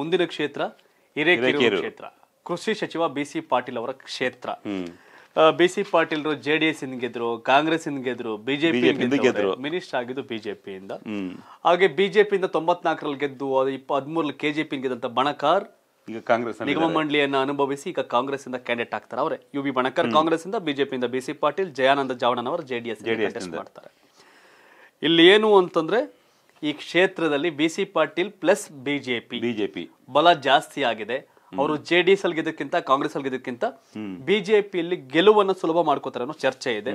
ಮುಂದಿನ ಕ್ಷೇತ್ರ ಹಿರೇಕೆರೂರು ಕ್ಷೇತ್ರ ಕೃಷಿ ಸಚಿವ ಬಿ ಸಿ ಪಾಟೀಲ್ ಅವರ ಕ್ಷೇತ್ರ B C Patil J D S ಇಂದ ಗೆದ್ರು ಕಾಂಗ್ರೆಸ್ ಇಂದ ಗೆದ್ರು ಬಿಜೆಪಿ ಗೆದ್ರು ಮಿನಿಸ್ಟರ್ ಆಗಿದ್ದು ಬಿಜೆಪಿಯಿಂದ ಹಾಗೆ ಬಿಜೆಪಿಯಿಂದ ತೊಂಬತ್ನಾಲ್ಕರಲ್ಲಿ ಗೆದ್ದು ಹದಿಮೂರಲ್ಲಿ ಕೆಜೆಪಿ ಗೆದ್ದಂತ ಬಣಕಾರ್ ಈಗ ಕಾಂಗ್ರೆಸ್ ನಿಗಮ ಮಂಡಳಿಯನ್ನ ಅನುಭವಿಸಿ ಈಗ ಕಾಂಗ್ರೆಸ್ ಇಂದ ಕ್ಯಾಂಡಿಡೇಟ್ ಆಗ್ತಾರೆ ಅವರೇ ಯು ಬಿ ಬಣಕಾರ್ ಕಾಂಗ್ರೆಸ್ ಇಂದ ಬಿಜೆಪಿಯಿಂದ ಬಿ ಸಿ ಪಾಟೀಲ್ ಜಯಾನಂದ ಜಾವಣನ್ ಅವರ ಜೆಡಿಎಸ್ ಮಾಡ್ತಾರೆ ಇಲ್ಲಿ ಏನು ಅಂತಂದ್ರೆ ಈ ಕ್ಷೇತ್ರದಲ್ಲಿ B C Patil plus BJP BJP ಬಲ ಜಾಸ್ತಿ ಆಗಿದೆ ಅವರು ಜೆ ಡಿ ಎಸ್ ಅಲ್ಲಿ ಗೆದ್ದಕ್ಕಿಂತ ಕಾಂಗ್ರೆಸ್ ಅಲ್ಲಿ ಗೆದ್ದಕ್ಕಿಂತ ಬಿಜೆಪಿಯಲ್ಲಿ ಗೆಲುವನ್ನು ಸುಲಭ ಮಾಡ್ಕೋತಾರೆ ಅನ್ನೋ ಚರ್ಚೆ ಇದೆ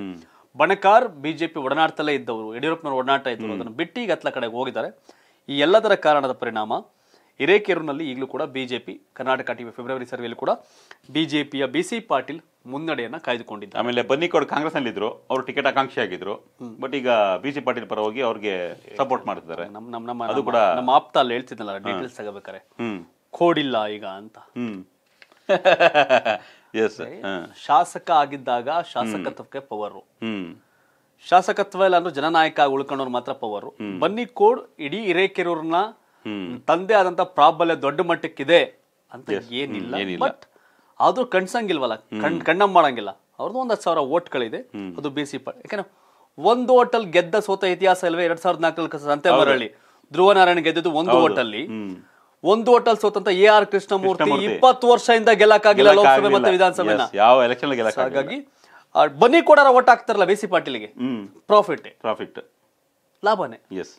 ಬಣಕಾರ್ ಬಿಜೆಪಿ ಒಡನಾಡ್ತಲೇ ಇದ್ದವರು ಯಡಿಯೂರಪ್ಪನವರು ಒಡನಾಟ ಇದ್ದವರು ಅದನ್ನು ಬಿಟ್ಟು ಈಗ ಹತ್ತಲ ಕಡೆಗೆ ಹೋಗಿದ್ದಾರೆ ಈ ಎಲ್ಲದರ ಕಾರಣದ ಪರಿಣಾಮ ಹಿರೇಕೆರೂರಿನಲ್ಲಿ ಈಗಲೂ ಕೂಡ ಬಿಜೆಪಿ ಕರ್ನಾಟಕ ಟಿವಿ ಫೆಬ್ರವರಿ ಸರ್ವೆಯಲ್ಲಿ ಕೂಡ ಬಿಜೆಪಿಯ ಬಿ ಸಿ ಪಾಟೀಲ್ ಮುನ್ನಡೆಯನ್ನ ಕಾಯ್ದುಕೊಂಡಿದ್ದ ಆಮೇಲೆ ಬನ್ನಿಕೋಡ್ ಕಾಂಗ್ರೆಸ್ ಇದ್ರು ಅವರು ಟಿಕೆಟ್ ಆಕಾಂಕ್ಷಿ ಆಗಿದ್ರು ಬಟ್ ಈಗ ಬಿ ಸಿ ಪಾಟೀಲ್ ಪರ ಹೋಗಿ ಅವ್ರಿಗೆ ಸಪೋರ್ಟ್ ಮಾಡ್ತಿದ್ದಾರೆ ನಮ್ಮ ನಮ್ಮ ಅದು ಕೂಡ ನಮ್ಮ ಆಪ್ತ ಅಲ್ಲಿ ಹೇಳ್ತಿದ್ನಲ್ಲ ಡೀಟೇಲ್ಸ್ ತಗೋಬೇಕಾರೆ ಕೋಡಿಲ್ಲ ಈಗ ಅಂತ ಎಸ್ ಶಾಸಕ ಆಗಿದ್ದಾಗ ಶಾಸಕತ್ವಕ್ಕೆ ಪವರು ಶಾಸಕತ್ವ ಇಲ್ಲ ಅಂದ್ರೆ ಜನನಾಯಕ ಉಳ್ಕೊಂಡವ್ರು ಮಾತ್ರ ಪವರ್ ಬನ್ನಿ ಕೋಡ್ ಇಡೀ ಹಿರೇಕೆರೂರ್ನ ತಂದೆ ಆದಂತ ಪ್ರಾಬಲ್ಯ ದೊಡ್ಡ ಮಟ್ಟಕ್ಕಿದೆ ಅಂತ ಏನಿಲ್ಲ ಬಟ್ ಆದರೂ ಕಣ್ಸಂಗಿಲ್ವಲ್ಲ ಕಣ್ ಕಣ್ಣ ಮಾಡಂಗಿಲ್ಲ ಅವ್ರದ್ದು ಒಂದು ಹತ್ತು ಸಾವಿರ ಓಟ್ಗಳಿದೆ ಅದು ಬಿ ಸಿ ಪಾಟ್ ಒಂದು ಓಟಲ್ ಗೆದ್ದ ಸೋತ ಇತಿಹಾಸ ಇಲ್ವೇ ಎರಡ್ ಸಾವಿರದ ನಾಲ್ಕು ಸಂತೆ ಮರಳಿ ಧ್ರುವ ನಾರಾಯಣ ಗೆದ್ದಿದ್ದು ಒಂದು ಓಟಲ್ಲಿ ಒಂದು ಹೋಟೆಲ್ ಸೋತಂತ ಎ ಆರ್ ಕೃಷ್ಣಮೂರ್ತಿ ಇಪ್ಪತ್ತು ವರ್ಷದಿಂದ ಗೆಲ್ಲಕ್ಕಾಗಿಲ್ಲ ಲೋಕಸಭೆ ಮತ್ತೆ ವಿಧಾನಸಭೆ ಯಾವ ಎಲೆಕ್ಷನ್ ಹಾಗಾಗಿ ಬನ್ನಿ ಕೂಡ ಓಟ್ ಹಾಕ್ತಾರಲ್ಲ ಸಿ ಪಾಟೀಲ್ಗೆ ಪ್ರಾಫಿಟ್ ಪ್ರಾಫಿಟ್ ಲಾಭನೇ ಎಸ್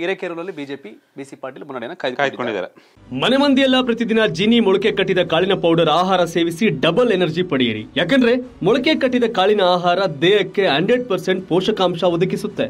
ಹಿರೇಕೆರೂರಲ್ಲಿ ಬಿಜೆಪಿ ಬಿಸಿ ಪಾಟೀಲ್ ಮುನ್ನಡೆಯನ್ನು ಕಾಯ್ದುಕೊಂಡಿದ್ದಾರೆ ಮನೆ ಮಂದಿಯೆಲ್ಲ ಪ್ರತಿದಿನ ಜಿನಿ ಮೊಳಕೆ ಕಟ್ಟಿದ ಕಾಳಿನ ಪೌಡರ್ ಆಹಾರ ಸೇವಿಸಿ ಡಬಲ್ ಎನರ್ಜಿ ಪಡೆಯಿರಿ ಯಾಕಂದ್ರೆ ಮೊಳಕೆ ಕಟ್ಟಿದ ಕಾಳಿನ ಆಹಾರ ದೇಹಕ್ಕೆ ಹಂಡ್ರೆಡ್ ಪರ್ಸೆಂಟ್ ಪೋಷಕಾಂಶ ಒದಗಿಸುತ್ತೆ